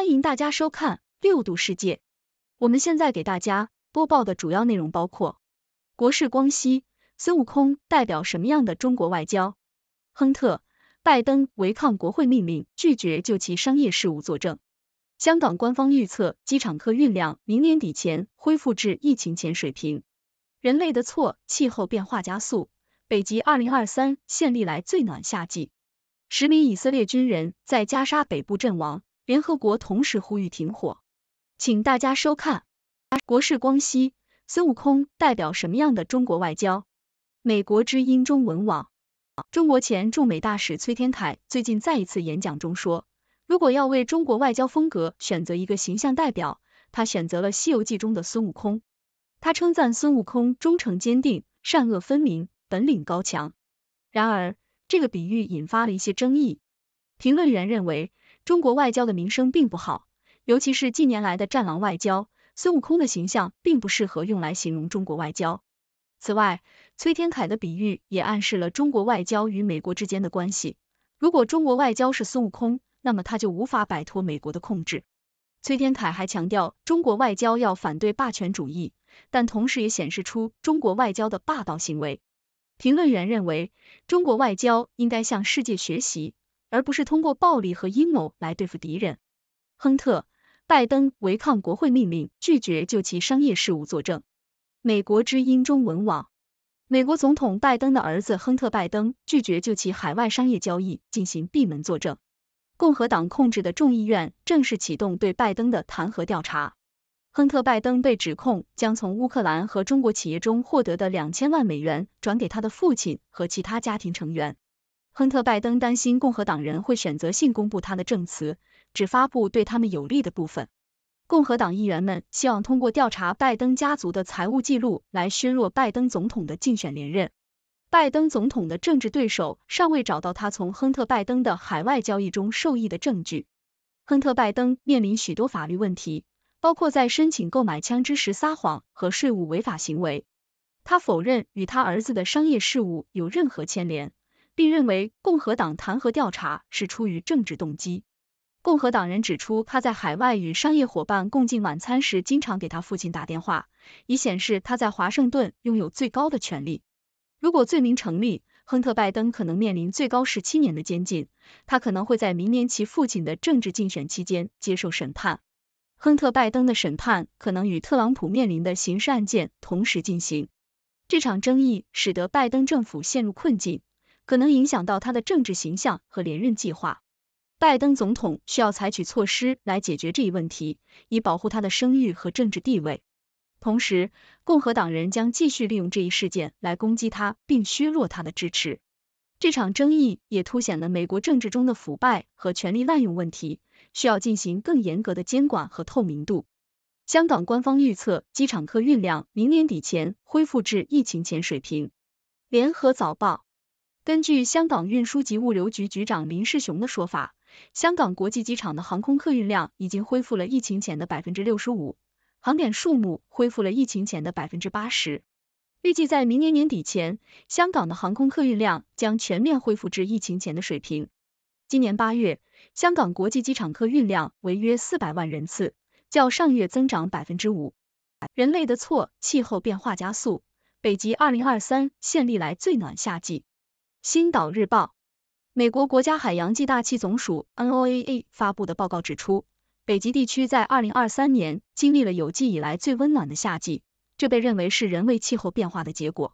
欢迎大家收看《六度世界》。我们现在给大家播报的主要内容包括：国事光熙，孙悟空代表什么样的中国外交？亨特、拜登违抗国会命令，拒绝就其商业事务作证。香港官方预测，机场客运量明年底前恢复至疫情前水平。人类的错，气候变化加速，北极二零二三现历来最暖夏季。十名以色列军人在加沙北部阵亡。联合国同时呼吁停火，请大家收看。国事光熙，孙悟空代表什么样的中国外交？美国之音中文网，中国前驻美大使崔天凯最近在一次演讲中说，如果要为中国外交风格选择一个形象代表，他选择了《西游记》中的孙悟空。他称赞孙悟空忠诚坚定、善恶分明、本领高强。然而，这个比喻引发了一些争议。评论员认为。中国外交的名声并不好，尤其是近年来的“战狼外交”，孙悟空的形象并不适合用来形容中国外交。此外，崔天凯的比喻也暗示了中国外交与美国之间的关系。如果中国外交是孙悟空，那么他就无法摆脱美国的控制。崔天凯还强调，中国外交要反对霸权主义，但同时也显示出中国外交的霸道行为。评论员认为，中国外交应该向世界学习。而不是通过暴力和阴谋来对付敌人。亨特·拜登违抗国会命令，拒绝就其商业事务作证。美国之音中文网：美国总统拜登的儿子亨特·拜登拒绝就其海外商业交易进行闭门作证。共和党控制的众议院正式启动对拜登的弹劾调查。亨特·拜登被指控将从乌克兰和中国企业中获得的两千万美元转给他的父亲和其他家庭成员。亨特·拜登担心共和党人会选择性公布他的证词，只发布对他们有利的部分。共和党议员们希望通过调查拜登家族的财务记录来削弱拜登总统的竞选连任。拜登总统的政治对手尚未找到他从亨特·拜登的海外交易中受益的证据。亨特·拜登面临许多法律问题，包括在申请购买枪支时撒谎和税务违法行为。他否认与他儿子的商业事务有任何牵连。并认为共和党弹劾调查是出于政治动机。共和党人指出，他在海外与商业伙伴共进晚餐时，经常给他父亲打电话，以显示他在华盛顿拥有最高的权利。如果罪名成立，亨特·拜登可能面临最高十七年的监禁。他可能会在明年其父亲的政治竞选期间接受审判。亨特·拜登的审判可能与特朗普面临的刑事案件同时进行。这场争议使得拜登政府陷入困境。可能影响到他的政治形象和连任计划。拜登总统需要采取措施来解决这一问题，以保护他的声誉和政治地位。同时，共和党人将继续利用这一事件来攻击他，并削弱他的支持。这场争议也凸显了美国政治中的腐败和权力滥用问题，需要进行更严格的监管和透明度。香港官方预测，机场客运量明年底前恢复至疫情前水平。联合早报。根据香港运输及物流局局长林世雄的说法，香港国际机场的航空客运量已经恢复了疫情前的百分之六十五，航点数目恢复了疫情前的百分之八十。预计在明年年底前，香港的航空客运量将全面恢复至疫情前的水平。今年八月，香港国际机场客运量为约四百万人次，较上月增长百分之五。人类的错，气候变化加速，北极二零二三现历来最暖夏季。新岛日报》：美国国家海洋暨大气总署 （NOAA） 发布的报告指出，北极地区在2023年经历了有记以来最温暖的夏季，这被认为是人为气候变化的结果。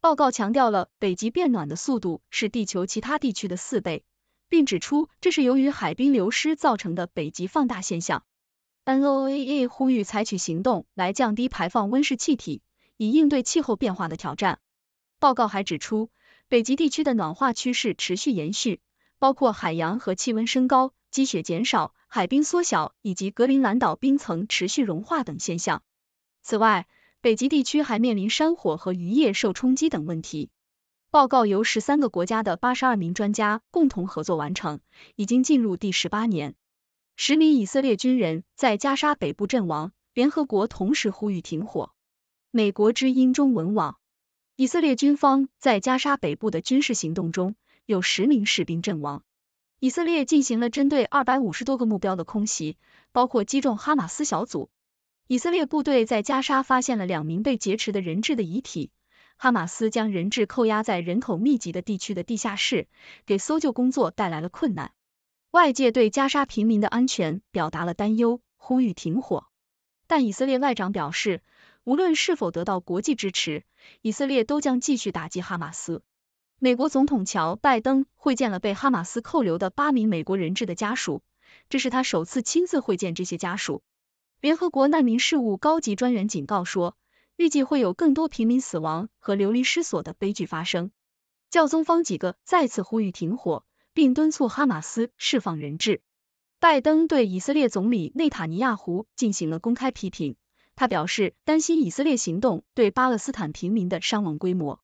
报告强调了北极变暖的速度是地球其他地区的四倍，并指出这是由于海冰流失造成的北极放大现象。NOAA 呼吁采取行动来降低排放温室气体，以应对气候变化的挑战。报告还指出。北极地区的暖化趋势持续延续，包括海洋和气温升高、积雪减少、海冰缩小以及格陵兰岛冰层持续融化等现象。此外，北极地区还面临山火和渔业受冲击等问题。报告由十三个国家的八十二名专家共同合作完成，已经进入第十八年。十名以色列军人在加沙北部阵亡，联合国同时呼吁停火。美国之音中文网。以色列军方在加沙北部的军事行动中有十名士兵阵亡。以色列进行了针对二百五十多个目标的空袭，包括击中哈马斯小组。以色列部队在加沙发现了两名被劫持的人质的遗体。哈马斯将人质扣押在人口密集的地区的地下室，给搜救工作带来了困难。外界对加沙平民的安全表达了担忧，呼吁停火。但以色列外长表示。无论是否得到国际支持，以色列都将继续打击哈马斯。美国总统乔·拜登会见了被哈马斯扣留的八名美国人质的家属，这是他首次亲自会见这些家属。联合国难民事务高级专员警告说，预计会有更多平民死亡和流离失所的悲剧发生。教宗方几个再次呼吁停火，并敦促哈马斯释放人质。拜登对以色列总理内塔尼亚胡进行了公开批评。他表示担心以色列行动对巴勒斯坦平民的伤亡规模。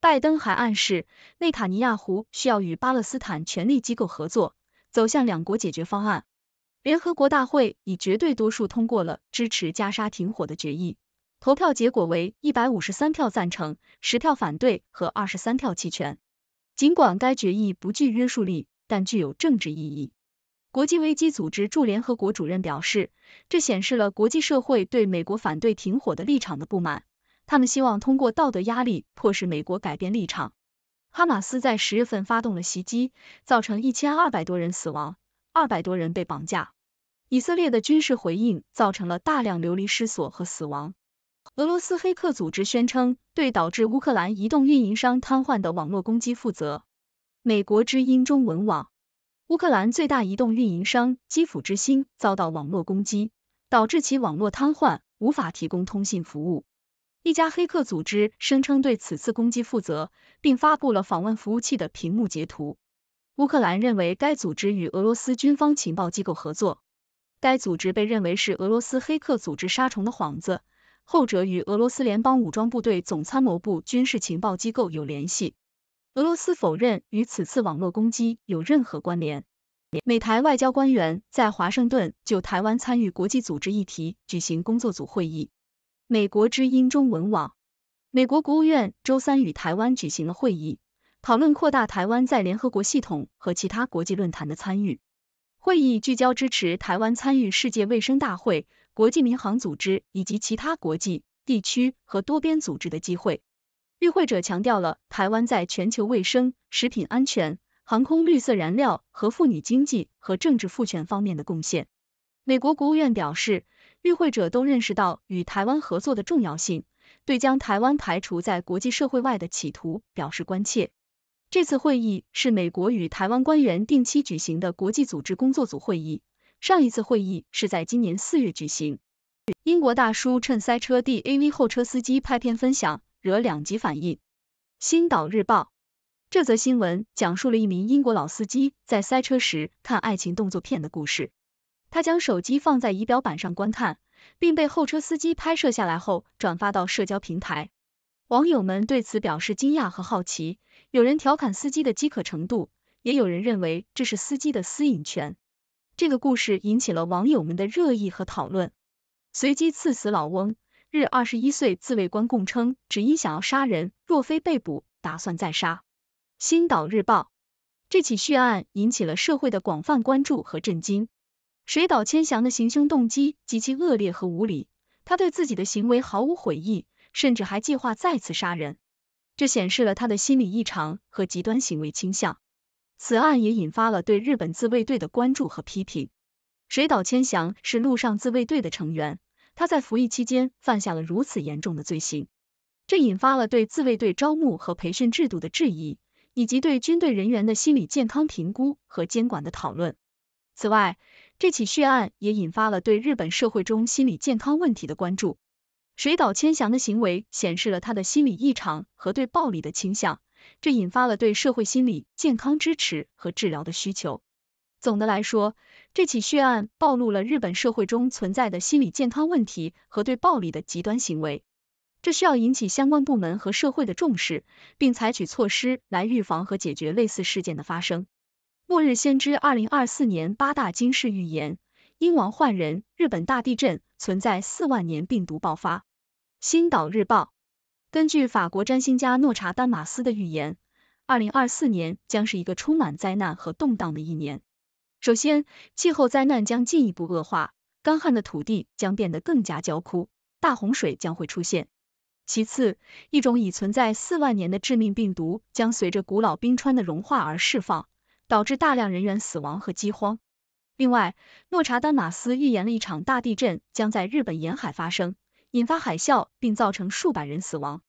拜登还暗示内塔尼亚胡需要与巴勒斯坦权力机构合作，走向两国解决方案。联合国大会以绝对多数通过了支持加沙停火的决议，投票结果为一百五十三票赞成，十票反对和二十三票弃权。尽管该决议不具约束力，但具有政治意义。国际危机组织驻联合国主任表示，这显示了国际社会对美国反对停火的立场的不满。他们希望通过道德压力迫使美国改变立场。哈马斯在十月份发动了袭击，造成一千二百多人死亡，二百多人被绑架。以色列的军事回应造成了大量流离失所和死亡。俄罗斯黑客组织宣称对导致乌克兰移动运营商瘫痪的网络攻击负责。美国之音中文网。乌克兰最大移动运营商基辅之星遭到网络攻击，导致其网络瘫痪，无法提供通信服务。一家黑客组织声称对此次攻击负责，并发布了访问服务器的屏幕截图。乌克兰认为该组织与俄罗斯军方情报机构合作，该组织被认为是俄罗斯黑客组织“杀虫”的幌子，后者与俄罗斯联邦武装部队总参谋部军事情报机构有联系。俄罗斯否认与此次网络攻击有任何关联。美台外交官员在华盛顿就台湾参与国际组织议题举行工作组会议。美国之音中文网，美国国务院周三与台湾举行了会议，讨论扩大台湾在联合国系统和其他国际论坛的参与。会议聚焦支持台湾参与世界卫生大会、国际民航组织以及其他国际、地区和多边组织的机会。与会者强调了台湾在全球卫生、食品安全、航空绿色燃料和妇女经济和政治赋权方面的贡献。美国国务院表示，与会者都认识到与台湾合作的重要性，对将台湾排除在国际社会外的企图表示关切。这次会议是美国与台湾官员定期举行的国际组织工作组会议，上一次会议是在今年四月举行。英国大叔趁塞车，D A V 后车司机拍片分享。惹两级反应。《星岛日报》这则新闻讲述了一名英国老司机在塞车时看爱情动作片的故事。他将手机放在仪表板上观看，并被后车司机拍摄下来后转发到社交平台。网友们对此表示惊讶和好奇，有人调侃司机的饥渴程度，也有人认为这是司机的私隐权。这个故事引起了网友们的热议和讨论。随机刺死老翁。日二十一岁自卫官供称，只因想要杀人，若非被捕，打算再杀。新岛日报。这起血案引起了社会的广泛关注和震惊。水岛千祥的行凶动机极其恶劣和无理，他对自己的行为毫无悔意，甚至还计划再次杀人，这显示了他的心理异常和极端行为倾向。此案也引发了对日本自卫队的关注和批评。水岛千祥是陆上自卫队的成员。他在服役期间犯下了如此严重的罪行，这引发了对自卫队招募和培训制度的质疑，以及对军队人员的心理健康评估和监管的讨论。此外，这起血案也引发了对日本社会中心理健康问题的关注。水岛千祥的行为显示了他的心理异常和对暴力的倾向，这引发了对社会心理健康支持和治疗的需求。总的来说，这起血案暴露了日本社会中存在的心理健康问题和对暴力的极端行为，这需要引起相关部门和社会的重视，并采取措施来预防和解决类似事件的发生。末日先知二零二四年八大惊世预言：英王换人，日本大地震，存在四万年病毒爆发。新岛日报根据法国占星家诺查丹马斯的预言，二零二四年将是一个充满灾难和动荡的一年。首先，气候灾难将进一步恶化，干旱的土地将变得更加焦枯，大洪水将会出现。其次，一种已存在四万年的致命病毒将随着古老冰川的融化而释放，导致大量人员死亡和饥荒。另外，诺查丹马斯预言了一场大地震将在日本沿海发生，引发海啸并造成数百人死亡。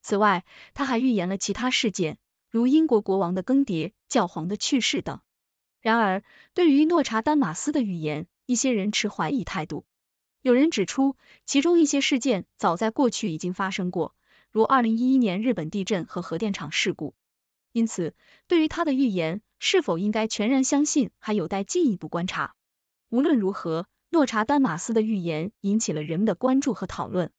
此外，他还预言了其他事件，如英国国王的更迭、教皇的去世等。然而，对于诺查丹马斯的预言，一些人持怀疑态度。有人指出，其中一些事件早在过去已经发生过，如二零一一年日本地震和核电厂事故。因此，对于他的预言，是否应该全然相信，还有待进一步观察。无论如何，诺查丹马斯的预言引起了人们的关注和讨论。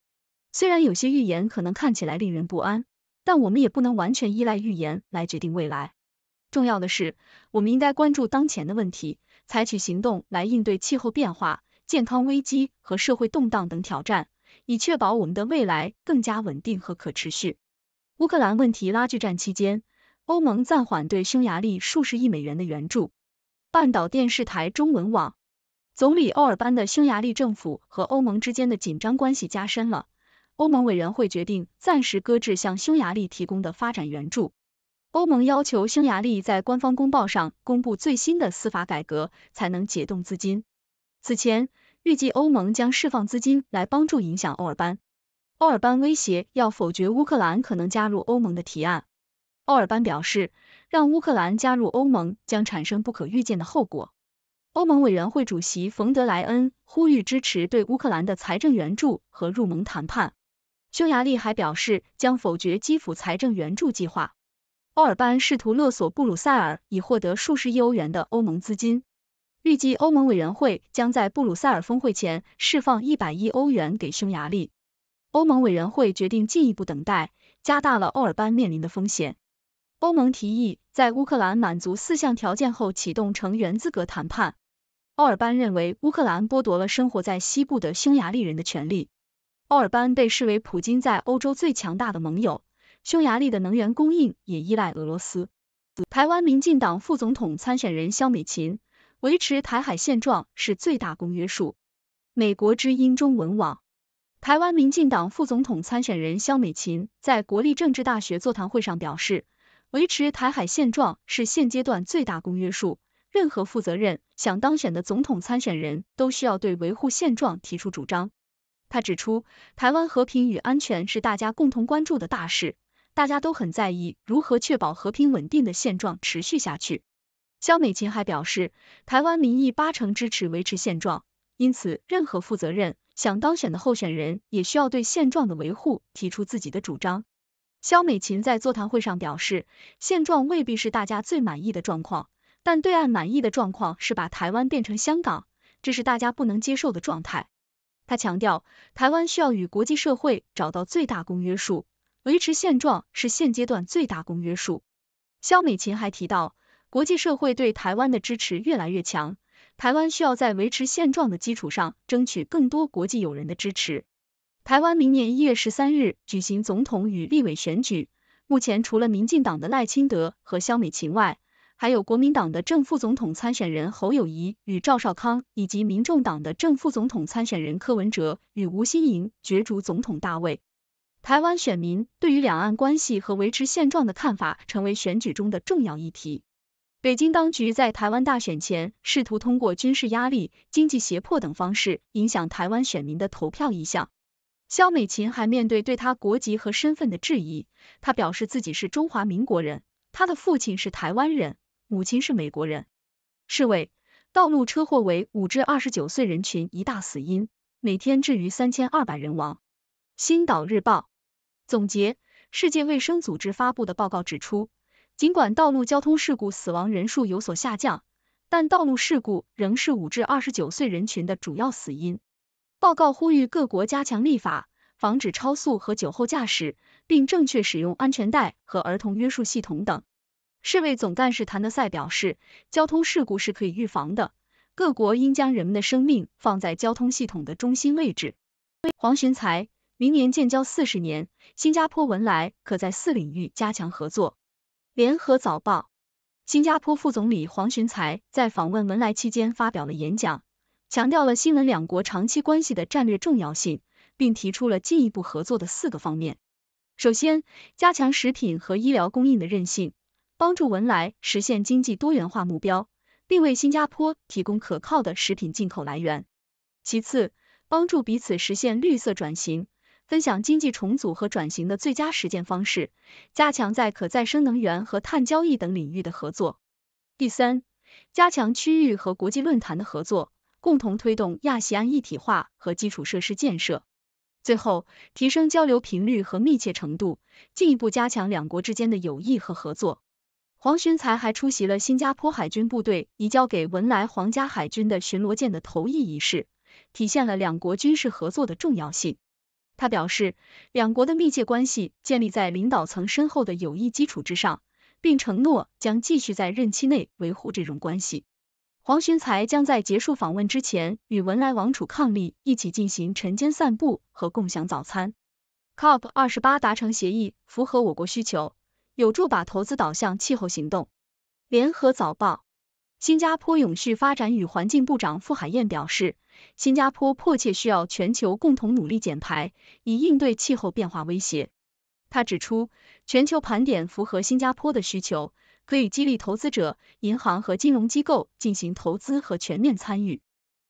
虽然有些预言可能看起来令人不安，但我们也不能完全依赖预言来决定未来。重要的是，我们应该关注当前的问题，采取行动来应对气候变化、健康危机和社会动荡等挑战，以确保我们的未来更加稳定和可持续。乌克兰问题拉锯战期间，欧盟暂缓对匈牙利数十亿美元的援助。半岛电视台中文网，总理欧尔班的匈牙利政府和欧盟之间的紧张关系加深了，欧盟委员会决定暂时搁置向匈牙利提供的发展援助。欧盟要求匈牙利在官方公报上公布最新的司法改革，才能解冻资金。此前，预计欧盟将释放资金来帮助影响欧尔班。欧尔班威胁要否决乌克兰可能加入欧盟的提案。欧尔班表示，让乌克兰加入欧盟将产生不可预见的后果。欧盟委员会主席冯德莱恩呼吁支持对乌克兰的财政援助和入盟谈判。匈牙利还表示将否决基辅财政援助计划。奥尔班试图勒索布鲁塞尔，以获得数十亿欧元的欧盟资金。预计欧盟委员会将在布鲁塞尔峰会前释放一百亿欧元给匈牙利。欧盟委员会决定进一步等待，加大了奥尔班面临的风险。欧盟提议在乌克兰满足四项条件后启动成员资格谈判。奥尔班认为乌克兰剥夺了生活在西部的匈牙利人的权利。奥尔班被视为普京在欧洲最强大的盟友。匈牙利的能源供应也依赖俄罗斯。台湾民进党副总统参选人肖美琴，维持台海现状是最大公约数。美国之音中文网，台湾民进党副总统参选人肖美琴在国立政治大学座谈会上表示，维持台海现状是现阶段最大公约数，任何负责任想当选的总统参选人都需要对维护现状提出主张。他指出，台湾和平与安全是大家共同关注的大事。大家都很在意如何确保和平稳定的现状持续下去。肖美琴还表示，台湾民意八成支持维持现状，因此任何负责任想当选的候选人也需要对现状的维护提出自己的主张。肖美琴在座谈会上表示，现状未必是大家最满意的状况，但对岸满意的状况是把台湾变成香港，这是大家不能接受的状态。他强调，台湾需要与国际社会找到最大公约数。维持现状是现阶段最大公约数。肖美琴还提到，国际社会对台湾的支持越来越强，台湾需要在维持现状的基础上，争取更多国际友人的支持。台湾明年一月十三日举行总统与立委选举，目前除了民进党的赖清德和肖美琴外，还有国民党的正副总统参选人侯友谊与赵少康，以及民众党的正副总统参选人柯文哲与吴欣盈角逐总统大位。台湾选民对于两岸关系和维持现状的看法成为选举中的重要议题。北京当局在台湾大选前试图通过军事压力、经济胁迫等方式影响台湾选民的投票意向。肖美琴还面对对他国籍和身份的质疑，他表示自己是中华民国人，他的父亲是台湾人，母亲是美国人。是卫：道路车祸为五至二十九岁人群一大死因，每天至于三千二百人亡。新岛日报。总结，世界卫生组织发布的报告指出，尽管道路交通事故死亡人数有所下降，但道路事故仍是五至二十九岁人群的主要死因。报告呼吁各国加强立法，防止超速和酒后驾驶，并正确使用安全带和儿童约束系统等。世卫总干事谭德赛表示，交通事故是可以预防的，各国应将人们的生命放在交通系统的中心位置。黄寻才。明年建交四十年，新加坡文莱可在四领域加强合作。联合早报，新加坡副总理黄循才在访问文莱期间发表了演讲，强调了新文两国长期关系的战略重要性，并提出了进一步合作的四个方面。首先，加强食品和医疗供应的韧性，帮助文莱实现经济多元化目标，并为新加坡提供可靠的食品进口来源。其次，帮助彼此实现绿色转型。分享经济重组和转型的最佳实践方式，加强在可再生能源和碳交易等领域的合作。第三，加强区域和国际论坛的合作，共同推动亚细安一体化和基础设施建设。最后，提升交流频率和密切程度，进一步加强两国之间的友谊和合作。黄循才还出席了新加坡海军部队移交给文莱皇家海军的巡逻舰的投役仪式，体现了两国军事合作的重要性。他表示，两国的密切关系建立在领导层深厚的友谊基础之上，并承诺将继续在任期内维护这种关系。黄循财将在结束访问之前与文莱王储伉俪一起进行晨间散步和共享早餐。COP28 达成协议符合我国需求，有助把投资导向气候行动。联合早报，新加坡永续发展与环境部长傅海燕表示。新加坡迫切需要全球共同努力减排，以应对气候变化威胁。他指出，全球盘点符合新加坡的需求，可以激励投资者、银行和金融机构进行投资和全面参与。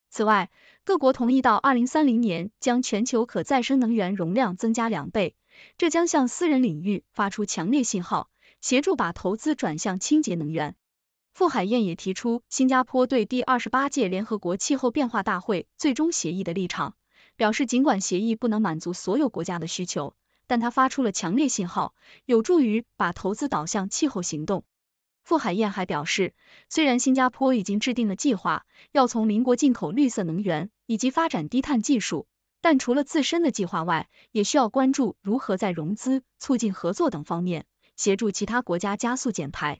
此外，各国同意到二零三零年将全球可再生能源容量增加两倍，这将向私人领域发出强烈信号，协助把投资转向清洁能源。傅海燕也提出新加坡对第二十八届联合国气候变化大会最终协议的立场，表示尽管协议不能满足所有国家的需求，但他发出了强烈信号，有助于把投资导向气候行动。傅海燕还表示，虽然新加坡已经制定了计划，要从邻国进口绿色能源以及发展低碳技术，但除了自身的计划外，也需要关注如何在融资、促进合作等方面协助其他国家加速减排。